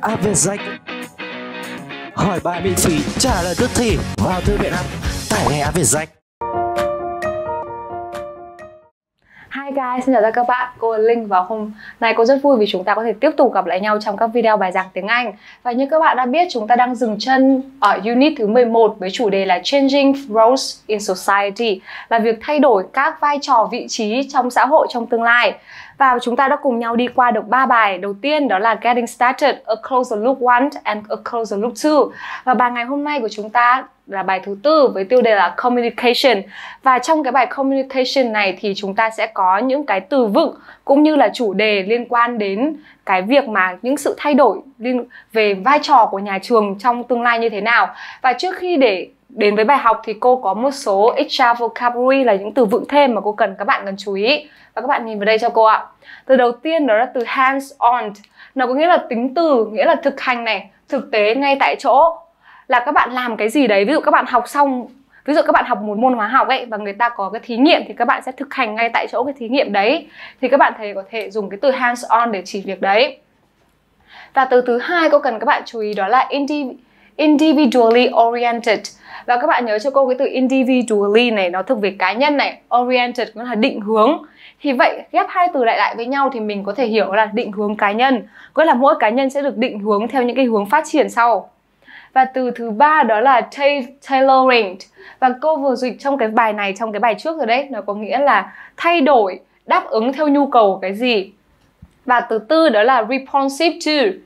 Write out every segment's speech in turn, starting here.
Áp Việt Danh Hỏi bài miễn phí, trả lời tức thì vào thư viện app, tải ngay Áp Việt Danh Hi guys, xin chào tất cả các bạn, cô là Linh và hôm nay cô rất vui vì chúng ta có thể tiếp tục gặp lại nhau trong các video bài giảng tiếng Anh Và như các bạn đã biết, chúng ta đang dừng chân ở unit thứ 11 với chủ đề là Changing Roles in Society là việc thay đổi các vai trò vị trí trong xã hội trong tương lai và chúng ta đã cùng nhau đi qua được ba bài đầu tiên đó là Getting Started, A Closer Look One and A Closer Look Two và bài ngày hôm nay của chúng ta là bài thứ tư với tiêu đề là communication và trong cái bài communication này thì chúng ta sẽ có những cái từ vựng cũng như là chủ đề liên quan đến cái việc mà những sự thay đổi về vai trò của nhà trường trong tương lai như thế nào và trước khi để đến với bài học thì cô có một số extra vocabulary là những từ vựng thêm mà cô cần các bạn cần chú ý và các bạn nhìn vào đây cho cô ạ từ đầu tiên đó là từ hands on nó có nghĩa là tính từ nghĩa là thực hành này thực tế ngay tại chỗ là các bạn làm cái gì đấy ví dụ các bạn học xong ví dụ các bạn học một môn hóa học ấy và người ta có cái thí nghiệm thì các bạn sẽ thực hành ngay tại chỗ cái thí nghiệm đấy thì các bạn thầy có thể dùng cái từ hands on để chỉ việc đấy và từ thứ hai cô cần các bạn chú ý đó là indeed individually oriented và các bạn nhớ cho cô cái từ individually này nó thuộc về cá nhân này oriented nó là định hướng thì vậy ghép hai từ lại lại với nhau thì mình có thể hiểu là định hướng cá nhân có là mỗi cá nhân sẽ được định hướng theo những cái hướng phát triển sau và từ thứ ba đó là tailoring và cô vừa dịch trong cái bài này trong cái bài trước rồi đấy nó có nghĩa là thay đổi đáp ứng theo nhu cầu của cái gì và từ tư đó là responsive to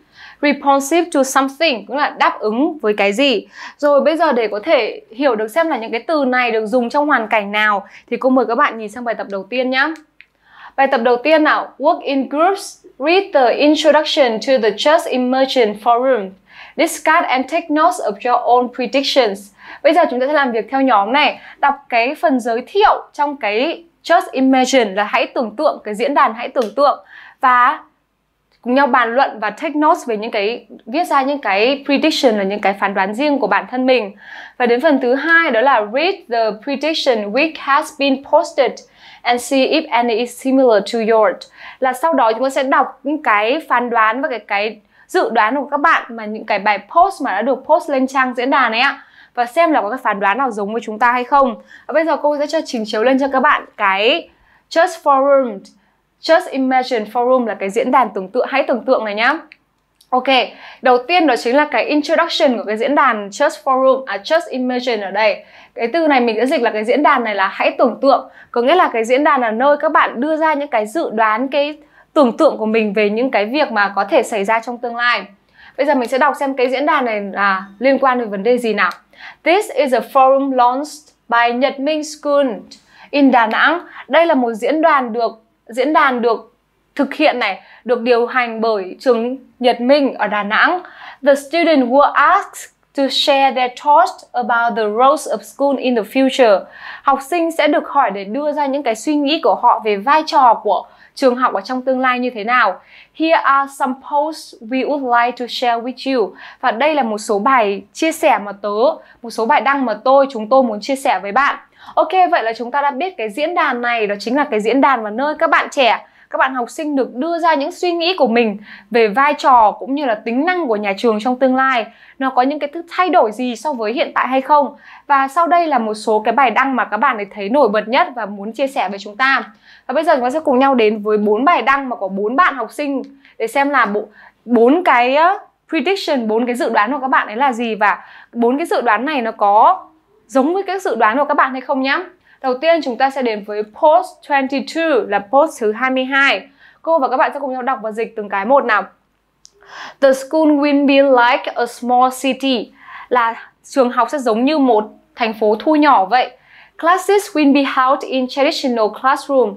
responsive to something cũng là đáp ứng với cái gì rồi bây giờ để có thể hiểu được xem là những cái từ này được dùng trong hoàn cảnh nào thì cô mời các bạn nhìn sang bài tập đầu tiên nhé Bài tập đầu tiên nào, work in groups, read the introduction to the just emergent forum, discuss and take notes of your own predictions. Bây giờ chúng ta sẽ làm việc theo nhóm này, đọc cái phần giới thiệu trong cái just imagine là hãy tưởng tượng, cái diễn đàn hãy tưởng tượng và cùng nhau bàn luận và take notes về những cái viết ra những cái prediction là những cái phán đoán riêng của bản thân mình. Và đến phần thứ hai đó là read the prediction which has been posted and see if any is similar to yours. Là sau đó chúng ta sẽ đọc những cái phán đoán và cái cái dự đoán của các bạn mà những cái bài post mà đã được post lên trang diễn đàn ấy ạ và xem là có cái phán đoán nào giống với chúng ta hay không. Và bây giờ cô sẽ cho trình chiếu lên cho các bạn cái Just Forum Just Imagine Forum là cái diễn đàn tưởng tượng, hãy tưởng tượng này nhá. Ok, đầu tiên đó chính là cái introduction của cái diễn đàn Just Forum, à Just Imagine ở đây. Cái từ này mình sẽ dịch là cái diễn đàn này là hãy tưởng tượng, có nghĩa là cái diễn đàn là nơi các bạn đưa ra những cái dự đoán, cái tưởng tượng của mình về những cái việc mà có thể xảy ra trong tương lai. Bây giờ mình sẽ đọc xem cái diễn đàn này là liên quan đến vấn đề gì nào. This is a forum launched by Nhật Minh School in Đà Nẵng. Đây là một diễn đàn được diễn đàn được thực hiện này được điều hành bởi trường Nhật Minh ở Đà Nẵng. The students were asked to share their thoughts about the roles of school in the future. Học sinh sẽ được hỏi để đưa ra những cái suy nghĩ của họ về vai trò của trường học ở trong tương lai như thế nào. Here are some posts we would like to share with you. Và đây là một số bài chia sẻ mà tớ, một số bài đăng mà tôi, chúng tôi muốn chia sẻ với bạn. Ok, vậy là chúng ta đã biết cái diễn đàn này đó chính là cái diễn đàn và nơi các bạn trẻ các bạn học sinh được đưa ra những suy nghĩ của mình về vai trò cũng như là tính năng của nhà trường trong tương lai nó có những cái thứ thay đổi gì so với hiện tại hay không và sau đây là một số cái bài đăng mà các bạn ấy thấy nổi bật nhất và muốn chia sẻ với chúng ta và bây giờ chúng ta sẽ cùng nhau đến với bốn bài đăng mà có bốn bạn học sinh để xem là bộ bốn cái prediction bốn cái dự đoán của các bạn ấy là gì và bốn cái dự đoán này nó có giống với cái dự đoán của các bạn hay không nhá Đầu tiên chúng ta sẽ đến với post 22 là post thứ 22. Cô và các bạn sẽ cùng nhau đọc và dịch từng cái một nào. The school will be like a small city là trường học sẽ giống như một thành phố thu nhỏ vậy. Classes will be held in traditional classroom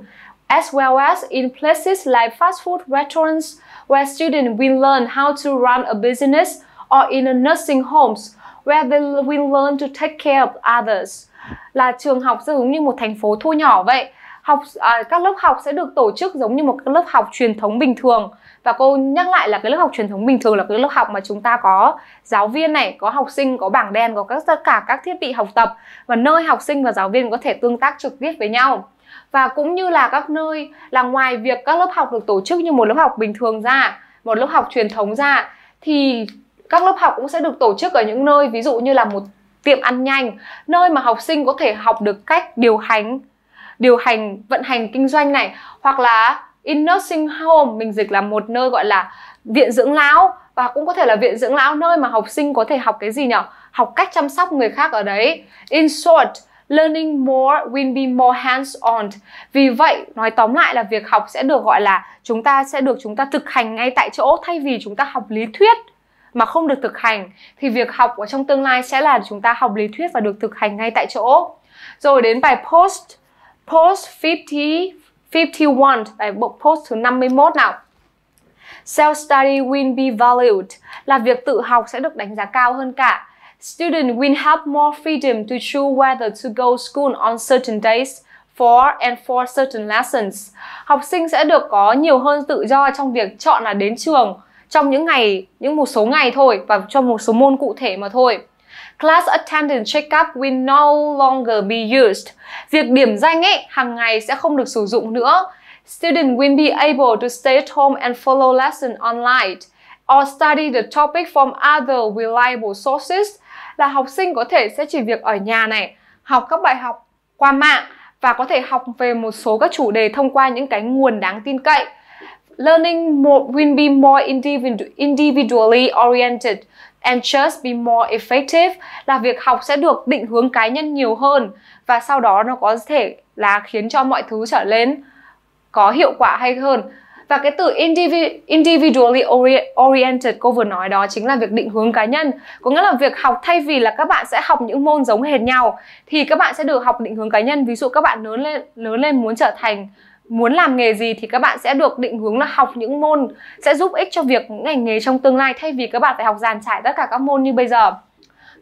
as well as in places like fast food restaurants where students will learn how to run a business or in a nursing homes where they will learn to take care of others là trường học sẽ giống như một thành phố thu nhỏ vậy học à, các lớp học sẽ được tổ chức giống như một lớp học truyền thống bình thường và cô nhắc lại là cái lớp học truyền thống bình thường là cái lớp học mà chúng ta có giáo viên này có học sinh có bảng đen có các tất cả các thiết bị học tập và nơi học sinh và giáo viên có thể tương tác trực tiếp với nhau và cũng như là các nơi là ngoài việc các lớp học được tổ chức như một lớp học bình thường ra một lớp học truyền thống ra thì các lớp học cũng sẽ được tổ chức ở những nơi ví dụ như là một tiệm ăn nhanh, nơi mà học sinh có thể học được cách điều hành điều hành vận hành kinh doanh này hoặc là in nursing home mình dịch là một nơi gọi là viện dưỡng lão và cũng có thể là viện dưỡng lão nơi mà học sinh có thể học cái gì nhỉ? Học cách chăm sóc người khác ở đấy. In short, learning more will be more hands on. Vì vậy, nói tóm lại là việc học sẽ được gọi là chúng ta sẽ được chúng ta thực hành ngay tại chỗ thay vì chúng ta học lý thuyết mà không được thực hành thì việc học ở trong tương lai sẽ là chúng ta học lý thuyết và được thực hành ngay tại chỗ. Rồi đến bài post post 50 51 bài post thứ 51 nào. Self study will be valued là việc tự học sẽ được đánh giá cao hơn cả. Student will have more freedom to choose whether to go school on certain days for and for certain lessons. Học sinh sẽ được có nhiều hơn tự do trong việc chọn là đến trường trong những ngày những một số ngày thôi và cho một số môn cụ thể mà thôi. Class attendance checkup will no longer be used. Việc điểm danh ấy hàng ngày sẽ không được sử dụng nữa. Students will be able to stay at home and follow lesson online or study the topic from other reliable sources là học sinh có thể sẽ chỉ việc ở nhà này, học các bài học qua mạng và có thể học về một số các chủ đề thông qua những cái nguồn đáng tin cậy learning more, will be more individually oriented and just be more effective là việc học sẽ được định hướng cá nhân nhiều hơn và sau đó nó có thể là khiến cho mọi thứ trở lên có hiệu quả hay hơn và cái từ individually oriented cô vừa nói đó chính là việc định hướng cá nhân có nghĩa là việc học thay vì là các bạn sẽ học những môn giống hệt nhau thì các bạn sẽ được học định hướng cá nhân ví dụ các bạn lớn lên lớn lên muốn trở thành muốn làm nghề gì thì các bạn sẽ được định hướng là học những môn sẽ giúp ích cho việc ngành nghề trong tương lai thay vì các bạn phải học dàn trải tất cả các môn như bây giờ.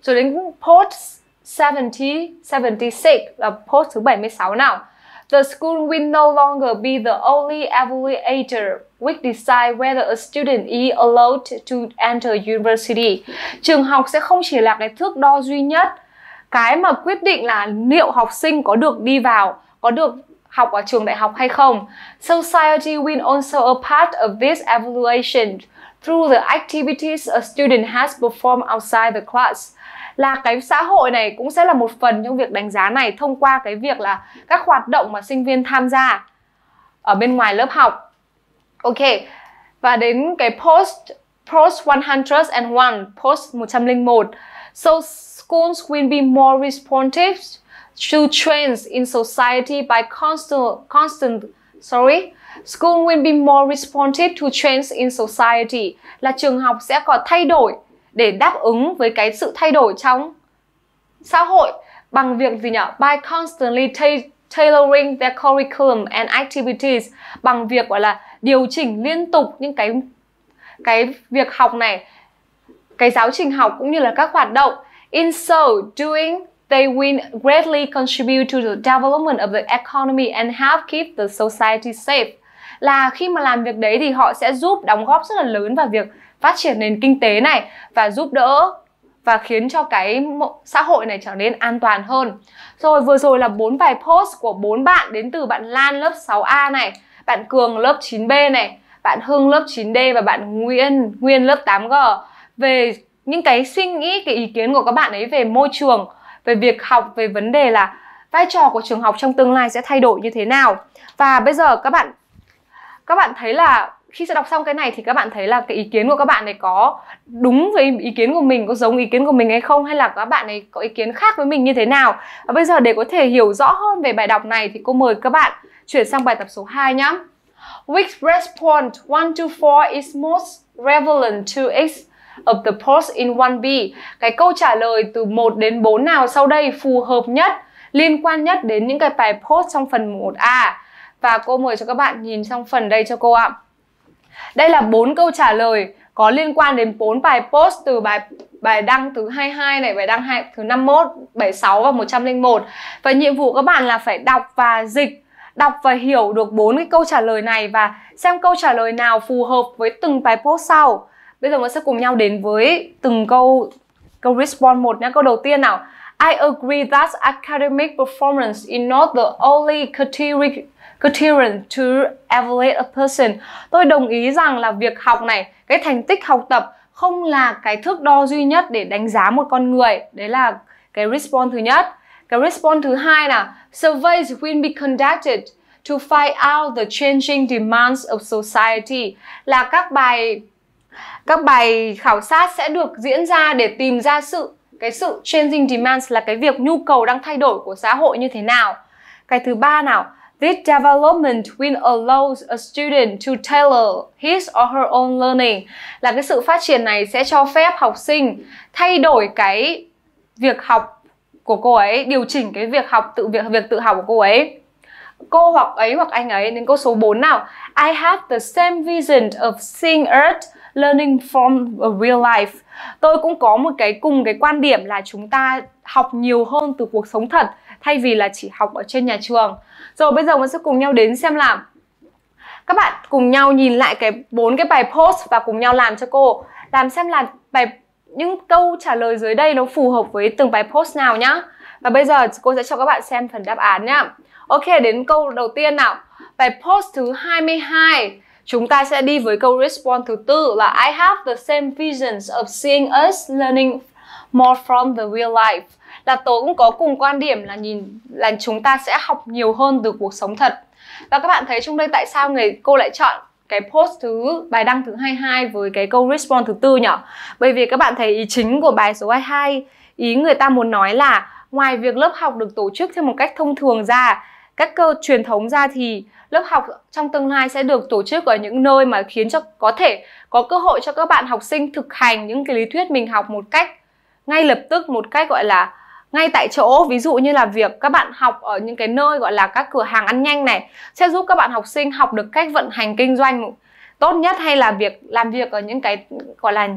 Rồi đến post 70, 76 là post thứ 76 nào. The school will no longer be the only evaluator which decide whether a student is allowed to enter university. Trường học sẽ không chỉ là cái thước đo duy nhất cái mà quyết định là liệu học sinh có được đi vào có được học ở trường đại học hay không. Society will also a part of this evaluation through the activities a student has performed outside the class là cái xã hội này cũng sẽ là một phần trong việc đánh giá này thông qua cái việc là các hoạt động mà sinh viên tham gia ở bên ngoài lớp học. Ok. Và đến cái post post 101, post 101. So schools will be more responsive through trends in society by constant, constant sorry, school will be more responsive to trends in society là trường học sẽ có thay đổi để đáp ứng với cái sự thay đổi trong xã hội bằng việc gì nhỉ? By constantly tailoring their curriculum and activities bằng việc gọi là điều chỉnh liên tục những cái cái việc học này, cái giáo trình học cũng như là các hoạt động in so doing They will greatly contribute to the development of the economy and help keep the society safe. Là khi mà làm việc đấy thì họ sẽ giúp đóng góp rất là lớn vào việc phát triển nền kinh tế này và giúp đỡ và khiến cho cái xã hội này trở nên an toàn hơn. Rồi vừa rồi là bốn bài post của bốn bạn đến từ bạn Lan lớp 6A này, bạn Cường lớp 9B này, bạn Hưng lớp 9D và bạn Nguyên Nguyên lớp 8G về những cái suy nghĩ cái ý kiến của các bạn ấy về môi trường về việc học về vấn đề là vai trò của trường học trong tương lai sẽ thay đổi như thế nào và bây giờ các bạn các bạn thấy là khi sẽ đọc xong cái này thì các bạn thấy là cái ý kiến của các bạn này có đúng với ý kiến của mình có giống ý kiến của mình hay không hay là các bạn này có ý kiến khác với mình như thế nào và bây giờ để có thể hiểu rõ hơn về bài đọc này thì cô mời các bạn chuyển sang bài tập số 2 nhé Which response 1 to 4 is most relevant to its of the post in 1B. Cái câu trả lời từ 1 đến 4 nào sau đây phù hợp nhất, liên quan nhất đến những cái bài post trong phần 1A. Và cô mời cho các bạn nhìn trong phần đây cho cô ạ. Đây là bốn câu trả lời có liên quan đến bốn bài post từ bài bài đăng thứ 22 này, bài đăng 2, thứ 51, 76 và 101. Và nhiệm vụ các bạn là phải đọc và dịch đọc và hiểu được bốn cái câu trả lời này và xem câu trả lời nào phù hợp với từng bài post sau. Bây giờ mình sẽ cùng nhau đến với từng câu câu response một nhé. Câu đầu tiên nào. I agree that academic performance is not the only criterion to evaluate a person. Tôi đồng ý rằng là việc học này, cái thành tích học tập không là cái thước đo duy nhất để đánh giá một con người. Đấy là cái response thứ nhất. Cái response thứ hai là surveys will be conducted to find out the changing demands of society là các bài các bài khảo sát sẽ được diễn ra để tìm ra sự cái sự changing demands là cái việc nhu cầu đang thay đổi của xã hội như thế nào cái thứ ba nào This development will allow a student to tailor his or her own learning là cái sự phát triển này sẽ cho phép học sinh thay đổi cái việc học của cô ấy, điều chỉnh cái việc học tự việc việc tự học của cô ấy. Cô hoặc ấy hoặc anh ấy đến câu số 4 nào. I have the same vision of seeing earth learning from a real life tôi cũng có một cái cùng cái quan điểm là chúng ta học nhiều hơn từ cuộc sống thật thay vì là chỉ học ở trên nhà trường rồi bây giờ mình sẽ cùng nhau đến xem làm. các bạn cùng nhau nhìn lại cái bốn cái bài post và cùng nhau làm cho cô làm xem là bài những câu trả lời dưới đây nó phù hợp với từng bài post nào nhá và bây giờ cô sẽ cho các bạn xem phần đáp án nhá Ok đến câu đầu tiên nào Bài post thứ 22 Chúng ta sẽ đi với câu response thứ tư là I have the same visions of seeing us learning more from the real life. Là tớ cũng có cùng quan điểm là nhìn là chúng ta sẽ học nhiều hơn từ cuộc sống thật. Và các bạn thấy trong đây tại sao người cô lại chọn cái post thứ bài đăng thứ 22 với cái câu response thứ tư nhỉ? Bởi vì các bạn thấy ý chính của bài số 22 ý người ta muốn nói là ngoài việc lớp học được tổ chức theo một cách thông thường ra các cơ truyền thống ra thì lớp học trong tương lai sẽ được tổ chức ở những nơi mà khiến cho có thể có cơ hội cho các bạn học sinh thực hành những cái lý thuyết mình học một cách ngay lập tức một cách gọi là ngay tại chỗ ví dụ như là việc các bạn học ở những cái nơi gọi là các cửa hàng ăn nhanh này sẽ giúp các bạn học sinh học được cách vận hành kinh doanh tốt nhất hay là việc làm việc ở những cái gọi là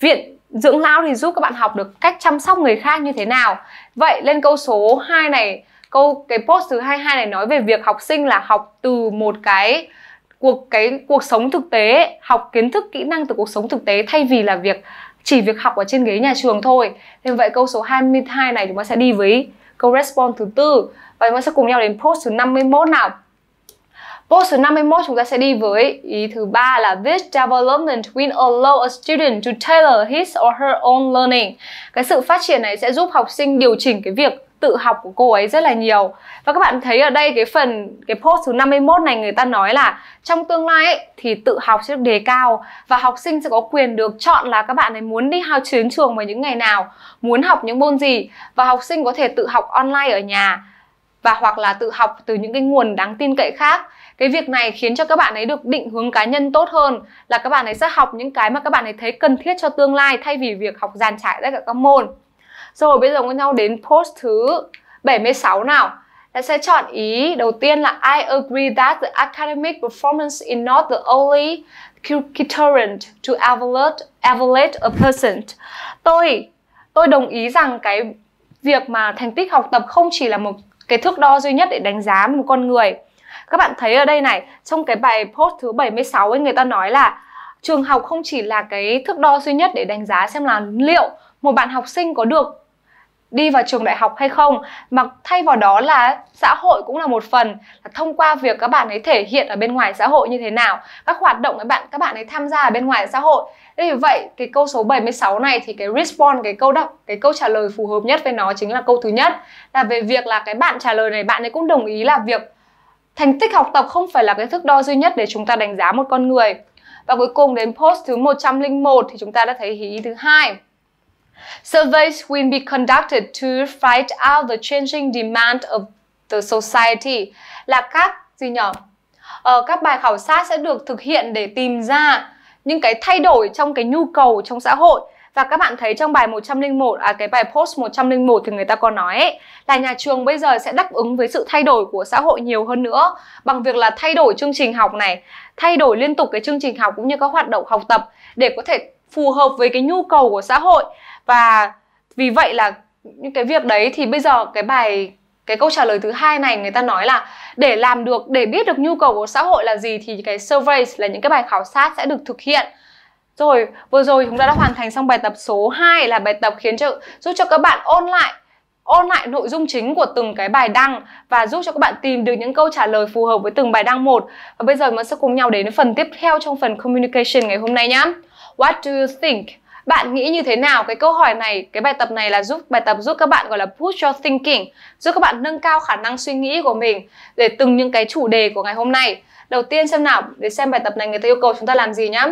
viện dưỡng lão thì giúp các bạn học được cách chăm sóc người khác như thế nào vậy lên câu số 2 này câu cái post thứ 22 này nói về việc học sinh là học từ một cái cuộc cái cuộc sống thực tế học kiến thức kỹ năng từ cuộc sống thực tế thay vì là việc chỉ việc học ở trên ghế nhà trường thôi nên vậy câu số 22 này chúng ta sẽ đi với câu response thứ tư và chúng ta sẽ cùng nhau đến post thứ 51 nào Post số 51 chúng ta sẽ đi với ý thứ ba là this development will allow a student to tailor his or her own learning. Cái sự phát triển này sẽ giúp học sinh điều chỉnh cái việc tự học của cô ấy rất là nhiều và các bạn thấy ở đây cái phần cái post thứ 51 này người ta nói là trong tương lai ấy, thì tự học sẽ được đề cao và học sinh sẽ có quyền được chọn là các bạn ấy muốn đi học chuyến trường vào những ngày nào muốn học những môn gì và học sinh có thể tự học online ở nhà và hoặc là tự học từ những cái nguồn đáng tin cậy khác cái việc này khiến cho các bạn ấy được định hướng cá nhân tốt hơn là các bạn ấy sẽ học những cái mà các bạn ấy thấy cần thiết cho tương lai thay vì việc học giàn trải tất cả các môn rồi bây giờ cùng nhau đến post thứ 76 nào ta sẽ chọn ý đầu tiên là I agree that the academic performance is not the only criterion to evaluate evaluate a person. Tôi tôi đồng ý rằng cái việc mà thành tích học tập không chỉ là một cái thước đo duy nhất để đánh giá một con người. Các bạn thấy ở đây này, trong cái bài post thứ 76 ấy người ta nói là trường học không chỉ là cái thước đo duy nhất để đánh giá xem là liệu một bạn học sinh có được đi vào trường đại học hay không mà thay vào đó là xã hội cũng là một phần là thông qua việc các bạn ấy thể hiện ở bên ngoài xã hội như thế nào các hoạt động các bạn các bạn ấy tham gia ở bên ngoài xã hội Thế vì vậy cái câu số 76 này thì cái response cái câu đọc cái câu trả lời phù hợp nhất với nó chính là câu thứ nhất là về việc là cái bạn trả lời này bạn ấy cũng đồng ý là việc thành tích học tập không phải là cái thước đo duy nhất để chúng ta đánh giá một con người. Và cuối cùng đến post thứ 101 thì chúng ta đã thấy ý thứ hai Surveys will be conducted to find out the changing demand of the society là các gì nhỉ? Ờ, các bài khảo sát sẽ được thực hiện để tìm ra những cái thay đổi trong cái nhu cầu trong xã hội và các bạn thấy trong bài 101 à cái bài post 101 thì người ta có nói ấy, là nhà trường bây giờ sẽ đáp ứng với sự thay đổi của xã hội nhiều hơn nữa bằng việc là thay đổi chương trình học này, thay đổi liên tục cái chương trình học cũng như các hoạt động học tập để có thể phù hợp với cái nhu cầu của xã hội và vì vậy là những cái việc đấy thì bây giờ cái bài cái câu trả lời thứ hai này người ta nói là để làm được để biết được nhu cầu của xã hội là gì thì cái surveys là những cái bài khảo sát sẽ được thực hiện rồi vừa rồi chúng ta đã hoàn thành xong bài tập số 2 là bài tập khiến cho giúp cho các bạn ôn lại ôn lại nội dung chính của từng cái bài đăng và giúp cho các bạn tìm được những câu trả lời phù hợp với từng bài đăng một. Và bây giờ mình sẽ cùng nhau đến với phần tiếp theo trong phần communication ngày hôm nay nhá. What do you think? Bạn nghĩ như thế nào? Cái câu hỏi này, cái bài tập này là giúp bài tập giúp các bạn gọi là push your thinking, giúp các bạn nâng cao khả năng suy nghĩ của mình để từng những cái chủ đề của ngày hôm nay. Đầu tiên xem nào, để xem bài tập này người ta yêu cầu chúng ta làm gì nhá.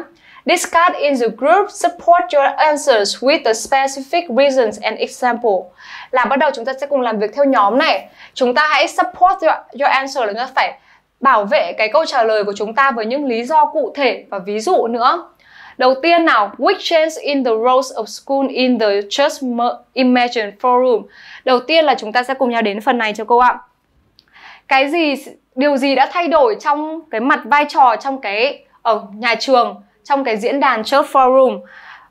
Discuss in the group, support your answers with the specific reasons and example. Là bắt đầu chúng ta sẽ cùng làm việc theo nhóm này. Chúng ta hãy support your, your answer là chúng ta phải bảo vệ cái câu trả lời của chúng ta với những lý do cụ thể và ví dụ nữa. Đầu tiên nào, which change in the roles of school in the just imagine forum. Đầu tiên là chúng ta sẽ cùng nhau đến phần này cho cô ạ. Cái gì điều gì đã thay đổi trong cái mặt vai trò trong cái ở nhà trường, trong cái diễn đàn church forum.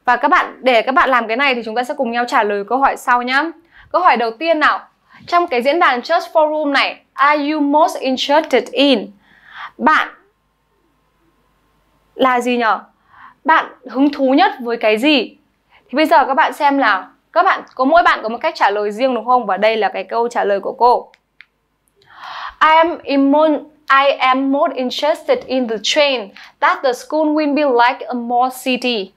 Và các bạn để các bạn làm cái này thì chúng ta sẽ cùng nhau trả lời câu hỏi sau nhá. Câu hỏi đầu tiên nào, trong cái diễn đàn church forum này, are you most interested in? Bạn là gì nhở? bạn hứng thú nhất với cái gì thì bây giờ các bạn xem là các bạn có mỗi bạn có một cách trả lời riêng đúng không và đây là cái câu trả lời của cô I am immune I am more interested in the train that the school will be like a more city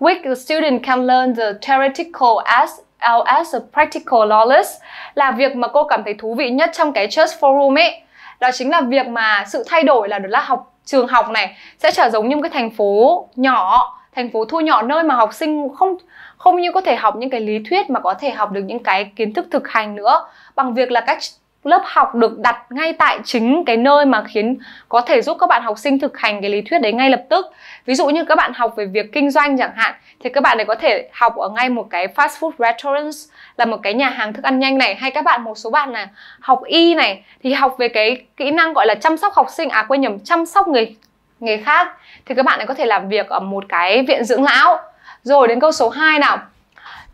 which the student can learn the theoretical as well as the practical knowledge là việc mà cô cảm thấy thú vị nhất trong cái Church Forum ấy đó chính là việc mà sự thay đổi là được là học trường học này sẽ trở giống như một cái thành phố nhỏ thành phố thu nhỏ nơi mà học sinh không không như có thể học những cái lý thuyết mà có thể học được những cái kiến thức thực hành nữa bằng việc là các lớp học được đặt ngay tại chính cái nơi mà khiến có thể giúp các bạn học sinh thực hành cái lý thuyết đấy ngay lập tức ví dụ như các bạn học về việc kinh doanh chẳng hạn thì các bạn ấy có thể học ở ngay một cái fast food restaurant là một cái nhà hàng thức ăn nhanh này hay các bạn một số bạn là học y này thì học về cái kỹ năng gọi là chăm sóc học sinh à quên nhầm chăm sóc người người khác thì các bạn có thể làm việc ở một cái viện dưỡng lão. Rồi đến câu số 2 nào.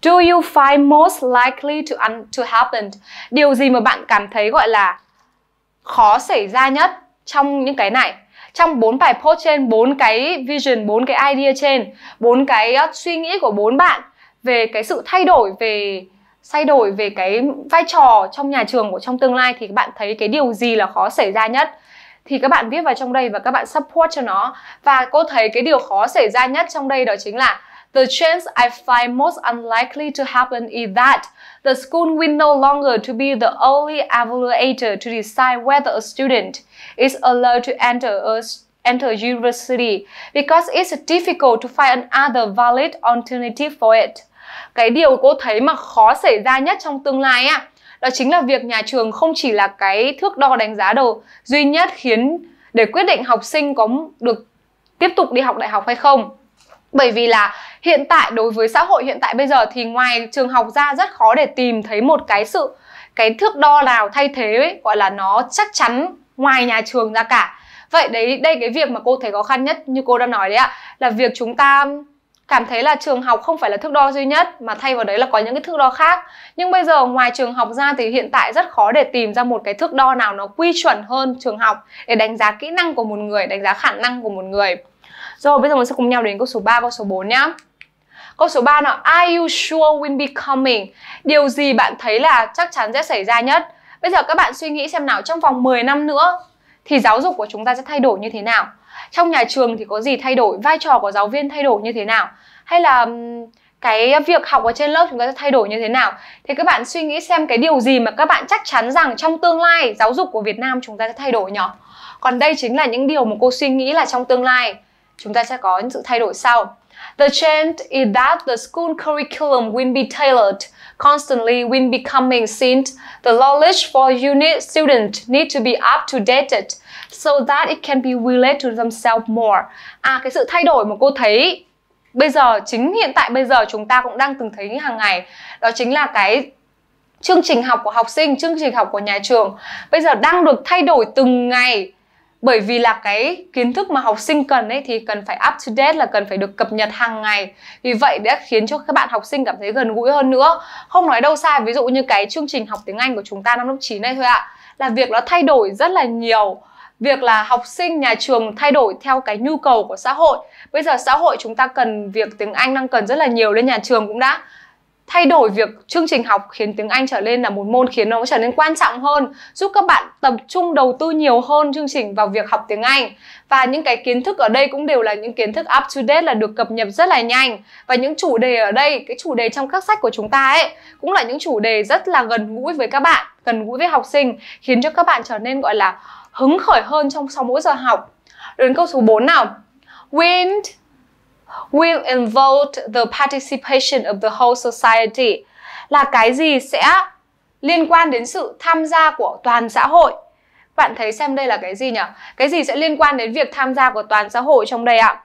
Do you find most likely to un- to happen? Điều gì mà bạn cảm thấy gọi là khó xảy ra nhất trong những cái này? Trong bốn bài post trên, bốn cái vision, bốn cái idea trên, bốn cái uh, suy nghĩ của bốn bạn về cái sự thay đổi về thay đổi về cái vai trò trong nhà trường của trong tương lai thì các bạn thấy cái điều gì là khó xảy ra nhất thì các bạn viết vào trong đây và các bạn support cho nó và cô thấy cái điều khó xảy ra nhất trong đây đó chính là The chance I find most unlikely to happen is that the school will no longer to be the only evaluator to decide whether a student is allowed to enter a enter university because it's difficult to find another valid alternative for it cái điều cô thấy mà khó xảy ra nhất trong tương lai á đó chính là việc nhà trường không chỉ là cái thước đo đánh giá đầu duy nhất khiến để quyết định học sinh có được tiếp tục đi học đại học hay không bởi vì là hiện tại đối với xã hội hiện tại bây giờ thì ngoài trường học ra rất khó để tìm thấy một cái sự cái thước đo nào thay thế ấy, gọi là nó chắc chắn ngoài nhà trường ra cả vậy đấy đây cái việc mà cô thấy khó khăn nhất như cô đã nói đấy ạ là việc chúng ta cảm thấy là trường học không phải là thước đo duy nhất mà thay vào đấy là có những cái thước đo khác nhưng bây giờ ngoài trường học ra thì hiện tại rất khó để tìm ra một cái thước đo nào nó quy chuẩn hơn trường học để đánh giá kỹ năng của một người đánh giá khả năng của một người rồi bây giờ mình sẽ cùng nhau đến câu số 3 câu số 4 nhá Câu số 3 là Are you sure will be coming? Điều gì bạn thấy là chắc chắn sẽ xảy ra nhất? Bây giờ các bạn suy nghĩ xem nào trong vòng 10 năm nữa thì giáo dục của chúng ta sẽ thay đổi như thế nào? trong nhà trường thì có gì thay đổi vai trò của giáo viên thay đổi như thế nào hay là cái việc học ở trên lớp chúng ta sẽ thay đổi như thế nào thì các bạn suy nghĩ xem cái điều gì mà các bạn chắc chắn rằng trong tương lai giáo dục của Việt Nam chúng ta sẽ thay đổi nhỉ còn đây chính là những điều mà cô suy nghĩ là trong tương lai chúng ta sẽ có những sự thay đổi sau The change is that the school curriculum will be tailored constantly when becoming seen, the knowledge for unit student need to be up to date so that it can be related to themselves more. À cái sự thay đổi mà cô thấy bây giờ chính hiện tại bây giờ chúng ta cũng đang từng thấy hàng ngày đó chính là cái chương trình học của học sinh chương trình học của nhà trường bây giờ đang được thay đổi từng ngày bởi vì là cái kiến thức mà học sinh cần ấy thì cần phải up to date là cần phải được cập nhật hàng ngày vì vậy đã khiến cho các bạn học sinh cảm thấy gần gũi hơn nữa không nói đâu xa ví dụ như cái chương trình học tiếng Anh của chúng ta năm lớp 9 này thôi ạ à, là việc nó thay đổi rất là nhiều việc là học sinh nhà trường thay đổi theo cái nhu cầu của xã hội bây giờ xã hội chúng ta cần việc tiếng Anh đang cần rất là nhiều nên nhà trường cũng đã thay đổi việc chương trình học khiến tiếng Anh trở lên là một môn khiến nó trở nên quan trọng hơn, giúp các bạn tập trung đầu tư nhiều hơn chương trình vào việc học tiếng Anh. Và những cái kiến thức ở đây cũng đều là những kiến thức up to date là được cập nhật rất là nhanh. Và những chủ đề ở đây, cái chủ đề trong các sách của chúng ta ấy cũng là những chủ đề rất là gần gũi với các bạn, gần gũi với học sinh, khiến cho các bạn trở nên gọi là hứng khởi hơn trong sau mỗi giờ học. Đến câu số 4 nào. Wind will involve the participation of the whole society là cái gì sẽ liên quan đến sự tham gia của toàn xã hội bạn thấy xem đây là cái gì nhỉ cái gì sẽ liên quan đến việc tham gia của toàn xã hội trong đây ạ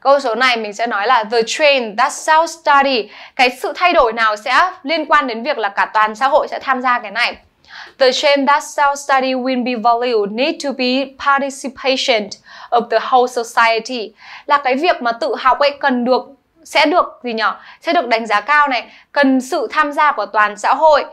câu số này mình sẽ nói là the change that self study cái sự thay đổi nào sẽ liên quan đến việc là cả toàn xã hội sẽ tham gia cái này the change that self study will be valued need to be participation of the whole society là cái việc mà tự học ấy cần được sẽ được gì nhở sẽ được đánh giá cao này cần sự tham gia của toàn xã hội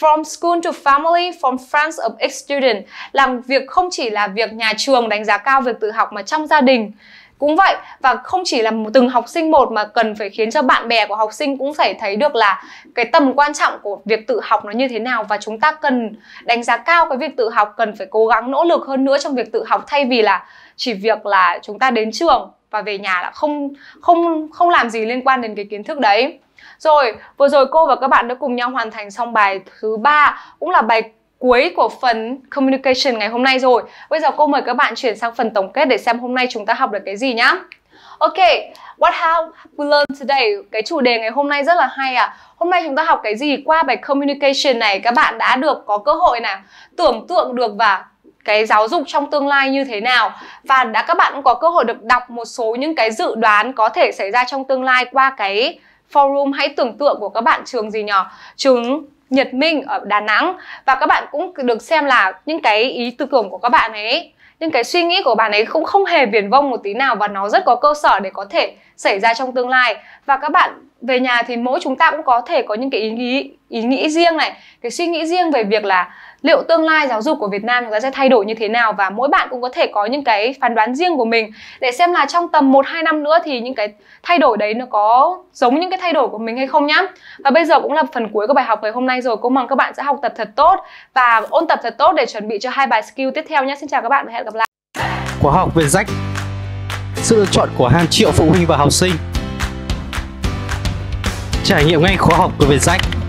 from school to family, from friends of ex student làm việc không chỉ là việc nhà trường đánh giá cao việc tự học mà trong gia đình cũng vậy và không chỉ là từng học sinh một mà cần phải khiến cho bạn bè của học sinh cũng phải thấy được là cái tầm quan trọng của việc tự học nó như thế nào và chúng ta cần đánh giá cao cái việc tự học cần phải cố gắng nỗ lực hơn nữa trong việc tự học thay vì là chỉ việc là chúng ta đến trường và về nhà là không không không làm gì liên quan đến cái kiến thức đấy rồi vừa rồi cô và các bạn đã cùng nhau hoàn thành xong bài thứ ba cũng là bài cuối của phần communication ngày hôm nay rồi bây giờ cô mời các bạn chuyển sang phần tổng kết để xem hôm nay chúng ta học được cái gì nhá Ok, what have we learned today? Cái chủ đề ngày hôm nay rất là hay à. Hôm nay chúng ta học cái gì qua bài communication này các bạn đã được có cơ hội nào tưởng tượng được và cái giáo dục trong tương lai như thế nào và đã các bạn cũng có cơ hội được đọc một số những cái dự đoán có thể xảy ra trong tương lai qua cái forum hãy tưởng tượng của các bạn trường gì nhỏ trường Nhật Minh ở Đà Nẵng và các bạn cũng được xem là những cái ý tư tưởng của các bạn ấy những cái suy nghĩ của bạn ấy cũng không hề viển vông một tí nào và nó rất có cơ sở để có thể xảy ra trong tương lai và các bạn về nhà thì mỗi chúng ta cũng có thể có những cái ý nghĩ ý nghĩ riêng này cái suy nghĩ riêng về việc là liệu tương lai giáo dục của Việt Nam chúng ta sẽ thay đổi như thế nào và mỗi bạn cũng có thể có những cái phán đoán riêng của mình để xem là trong tầm 1 2 năm nữa thì những cái thay đổi đấy nó có giống những cái thay đổi của mình hay không nhá. Và bây giờ cũng là phần cuối của bài học ngày hôm nay rồi. cô mong các bạn sẽ học tập thật tốt và ôn tập thật tốt để chuẩn bị cho hai bài skill tiếp theo nhé. Xin chào các bạn và hẹn gặp lại. Khóa học về sách, sự lựa chọn của hàng triệu phụ huynh và học sinh trải nghiệm ngay khóa học của Việt rách